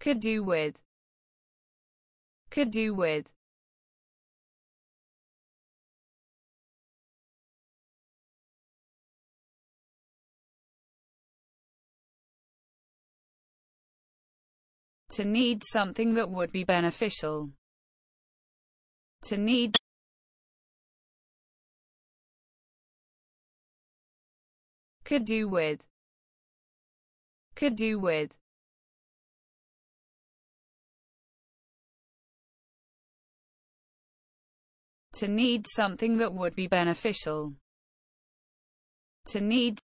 Could do with. Could do with. To need something that would be beneficial. To need could do with could do with to need something that would be beneficial. To need